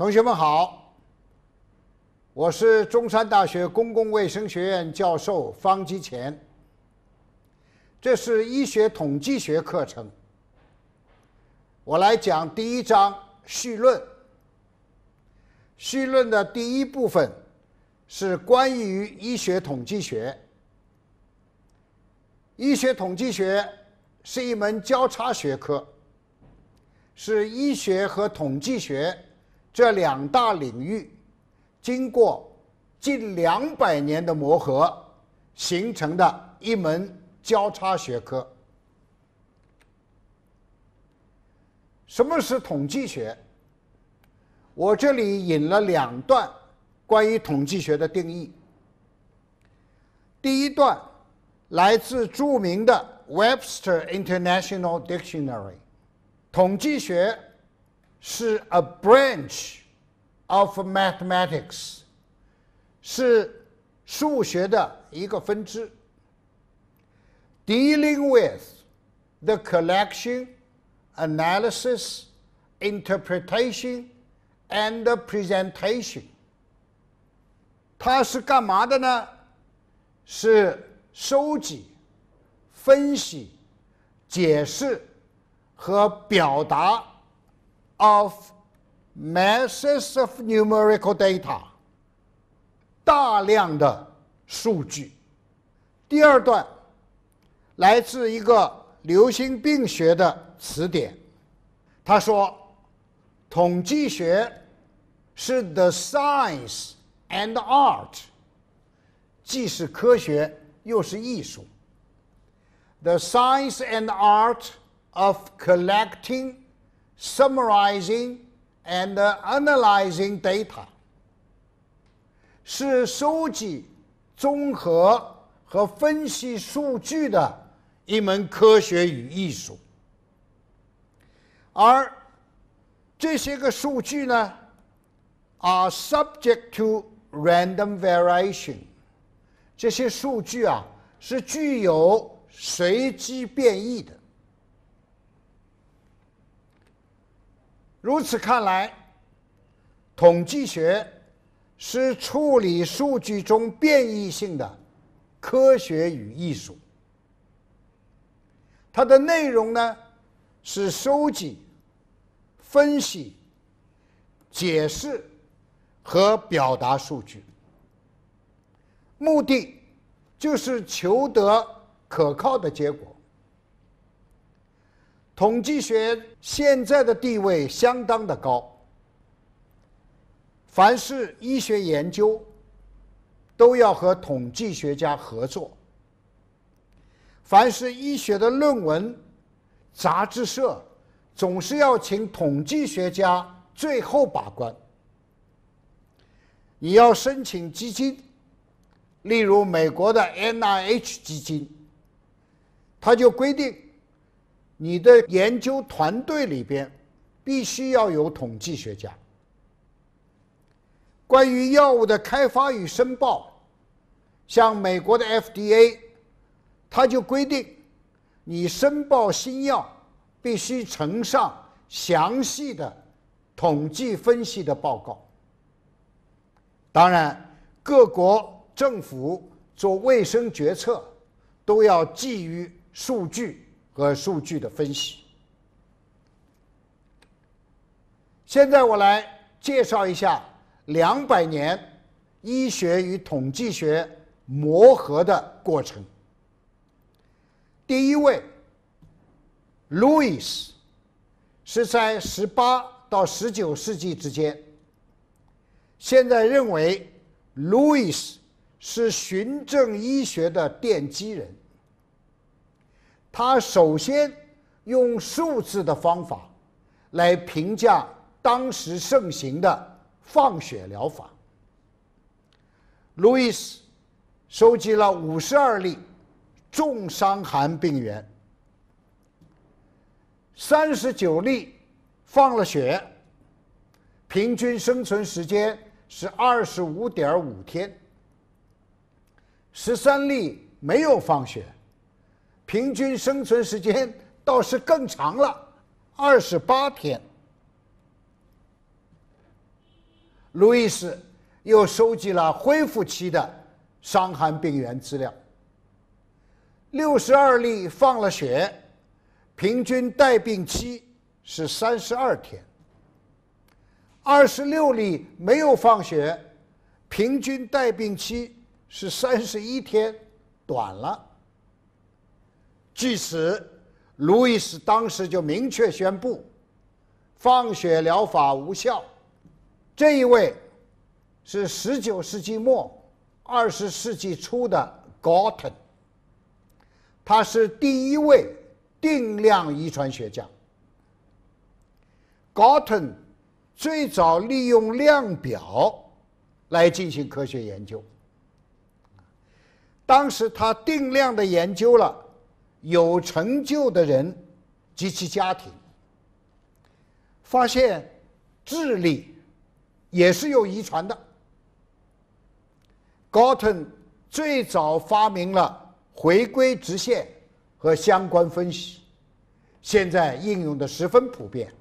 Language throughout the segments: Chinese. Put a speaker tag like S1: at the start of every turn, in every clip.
S1: 同学们好，我是中山大学公共卫生学院教授方基前。这是医学统计学课程，我来讲第一章绪论。绪论的第一部分是关于医学统计学。医学统计学是一门交叉学科，是医学和统计学。这两大领域经过近两百年的磨合，形成的一门交叉学科。什么是统计学？我这里引了两段关于统计学的定义。第一段来自著名的 Webster International Dictionary，统计学。是 a branch of mathematics，是数学的一个分支，dealing with the collection, analysis, interpretation, and presentation。它是干嘛的呢？是收集、分析、解释和表达。Of masses of numerical data，大量的数据。第二段来自一个流行病学的词典，他说，统计学是 the science and art，既是科学又是艺术。The science and art of collecting Summarizing and analyzing data 是收集、综合和分析数据的一门科学与艺术。而这些个数据呢，are subject to random variation。这些数据啊，是具有随机变异的。如此看来，统计学是处理数据中变异性的科学与艺术。它的内容呢，是收集、分析、解释和表达数据，目的就是求得可靠的结果。统计学现在的地位相当的高，凡是医学研究都要和统计学家合作，凡是医学的论文，杂志社总是要请统计学家最后把关。你要申请基金，例如美国的 N I H 基金，它就规定。你的研究团队里边必须要有统计学家。关于药物的开发与申报，像美国的 FDA，它就规定，你申报新药必须呈上详细的统计分析的报告。当然，各国政府做卫生决策都要基于数据。和数据的分析。现在我来介绍一下两百年医学与统计学磨合的过程。第一位，Louis 是在十八到十九世纪之间。现在认为，Louis 是循证医学的奠基人。他首先用数字的方法来评价当时盛行的放血疗法。路易斯收集了五十二例重伤寒病员，三十九例放了血，平均生存时间是二十五点五天，十三例没有放血。平均生存时间倒是更长了，二十八天。路易斯又收集了恢复期的伤寒病原资料，六十二例放了血，平均带病期是三十二天；二十六例没有放血，平均带病期是三十一天，短了。据此，路易斯当时就明确宣布，放血疗法无效。这一位是十九世纪末、二十世纪初的 Gauten，他是第一位定量遗传学家。Gauten 最早利用量表来进行科学研究，当时他定量的研究了。有成就的人及其家庭发现，智力也是有遗传的。g a r t o n 最早发明了回归直线和相关分析，现在应用的十分普遍。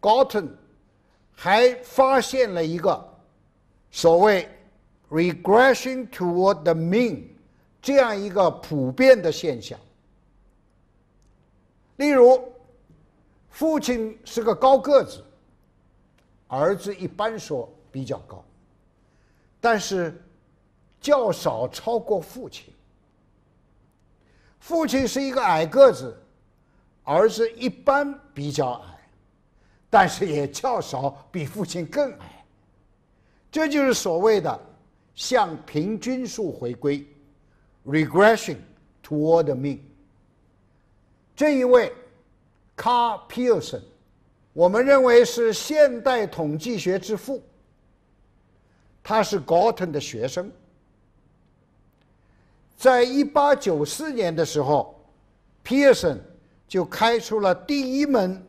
S1: g a r t o n 还发现了一个所谓 regression toward the mean。这样一个普遍的现象，例如，父亲是个高个子，儿子一般说比较高，但是较少超过父亲。父亲是一个矮个子，儿子一般比较矮，但是也较少比父亲更矮。这就是所谓的向平均数回归。Regression toward the mean。这一位 Carl Pearson，我们认为是现代统计学之父。他是 Gotten 的学生，在一八九四年的时候，Pearson 就开出了第一门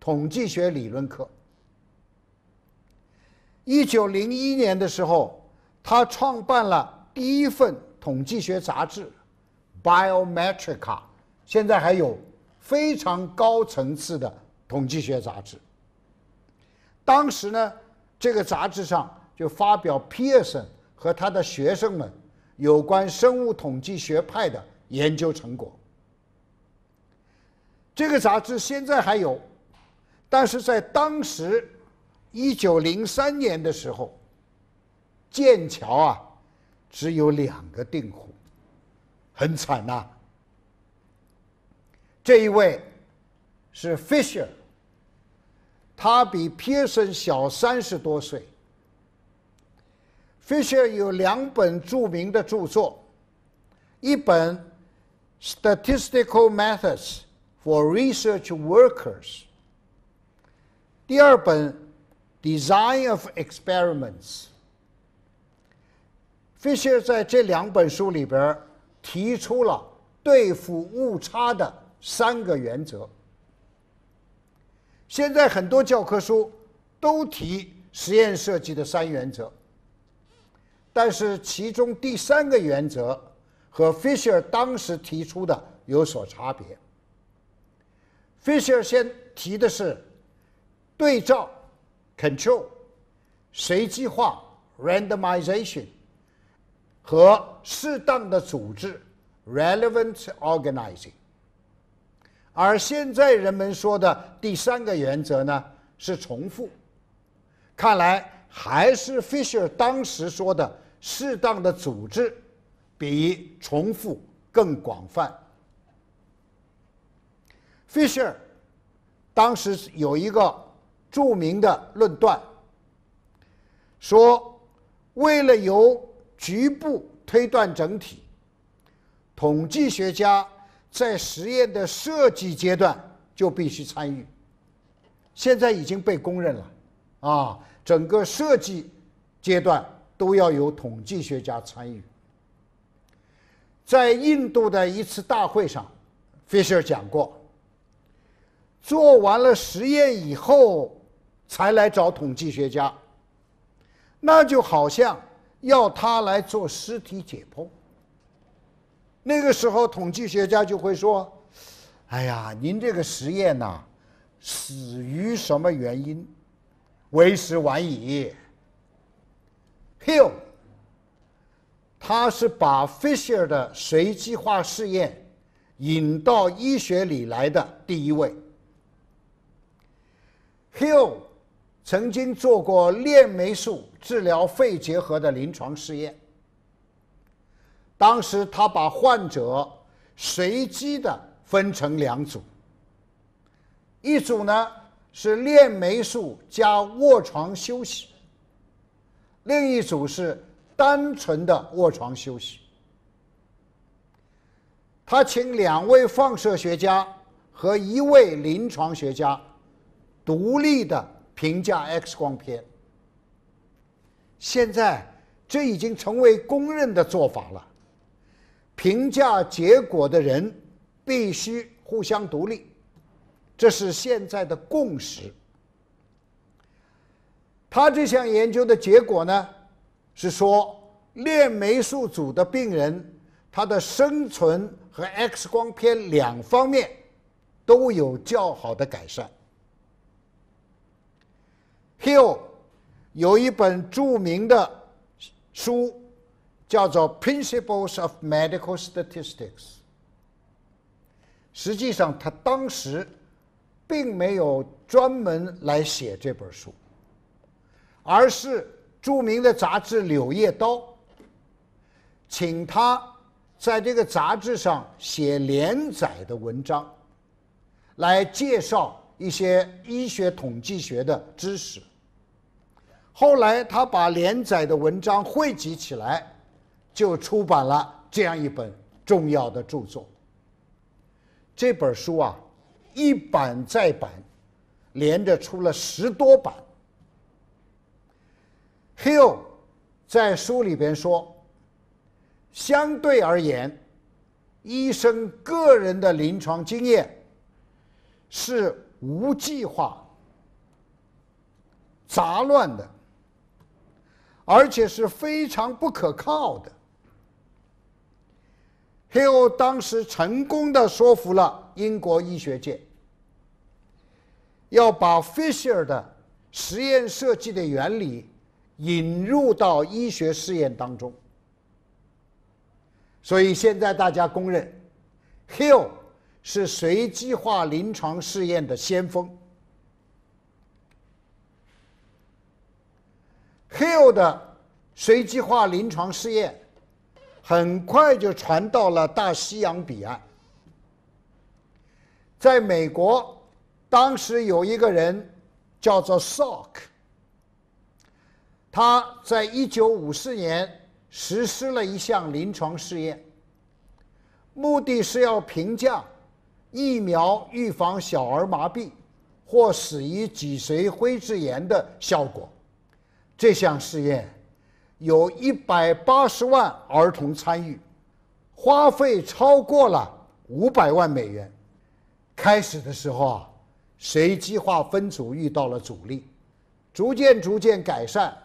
S1: 统计学理论课。一九零一年的时候，他创办了第一份。统计学杂志《b i o m e t r i c a 现在还有非常高层次的统计学杂志。当时呢，这个杂志上就发表 Pearson 和他的学生们有关生物统计学派的研究成果。这个杂志现在还有，但是在当时一九零三年的时候，剑桥啊。只有两个订户，很惨呐。这一位是 Fisher，他比 Pearson 小三十多岁。Fisher 有两本著名的著作，一本《Statistical Methods for Research Workers》，第二本《Design of Experiments》。费 r 在这两本书里边提出了对付误差的三个原则。现在很多教科书都提实验设计的三原则，但是其中第三个原则和费 e 尔当时提出的有所差别。费 e 尔先提的是对照 （control）、随机化 （randomization）。和适当的组织 （relevant organizing），而现在人们说的第三个原则呢是重复。看来还是 Fisher 当时说的适当的组织比重复更广泛。Fisher 当时有一个著名的论断，说为了由局部推断整体，统计学家在实验的设计阶段就必须参与。现在已经被公认了，啊，整个设计阶段都要有统计学家参与。在印度的一次大会上，费舍 r 讲过：做完了实验以后，才来找统计学家，那就好像。要他来做尸体解剖，那个时候统计学家就会说：“哎呀，您这个实验呐，死于什么原因？为时晚矣。” Hill，他是把 Fisher 的随机化试验引到医学里来的第一位。Hill。曾经做过链霉素治疗肺结核的临床试验。当时他把患者随机的分成两组，一组呢是链霉素加卧床休息，另一组是单纯的卧床休息。他请两位放射学家和一位临床学家独立的。评价 X 光片，现在这已经成为公认的做法了。评价结果的人必须互相独立，这是现在的共识。他这项研究的结果呢，是说链霉素组的病人，他的生存和 X 光片两方面都有较好的改善。Hill 有一本著名的书，叫做《Principles of Medical Statistics》。实际上，他当时并没有专门来写这本书，而是著名的杂志《柳叶刀》请他在这个杂志上写连载的文章，来介绍一些医学统计学的知识。后来他把连载的文章汇集起来，就出版了这样一本重要的著作。这本书啊，一版再版，连着出了十多版。Hill 在书里边说，相对而言，医生个人的临床经验是无计划、杂乱的。而且是非常不可靠的。Hill 当时成功的说服了英国医学界，要把 Fisher 的实验设计的原理引入到医学试验当中。所以现在大家公认，Hill 是随机化临床试验的先锋。k l 的随机化临床试验很快就传到了大西洋彼岸。在美国，当时有一个人叫做 Salk，他在1954年实施了一项临床试验，目的是要评价疫苗预防小儿麻痹或死于脊髓灰质炎的效果。这项试验有一百八十万儿童参与，花费超过了五百万美元。开始的时候啊，随机划分组遇到了阻力，逐渐逐渐改善，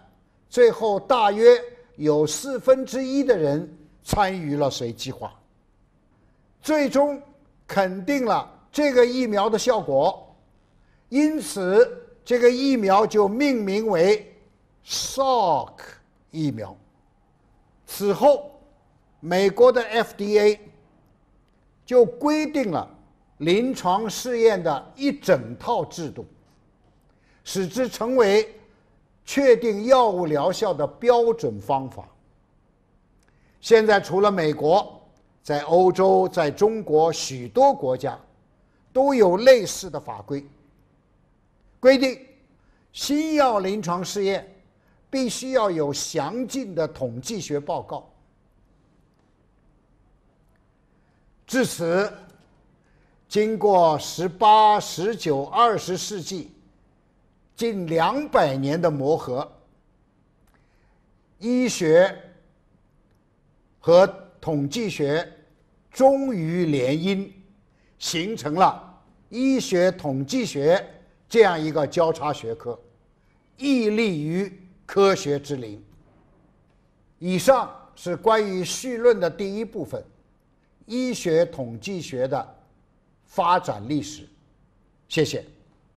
S1: 最后大约有四分之一的人参与了随机化，最终肯定了这个疫苗的效果，因此这个疫苗就命名为。Salk 疫苗。此后，美国的 FDA 就规定了临床试验的一整套制度，使之成为确定药物疗效的标准方法。现在，除了美国，在欧洲、在中国许多国家都有类似的法规规定新药临床试验。必须要有详尽的统计学报告。至此，经过十八、十九、二十世纪近两百年的磨合，医学和统计学终于联姻，形成了医学统计学这样一个交叉学科，屹立于。科学之灵。以上是关于绪论的第一部分，医学统计学的发展历史。谢谢。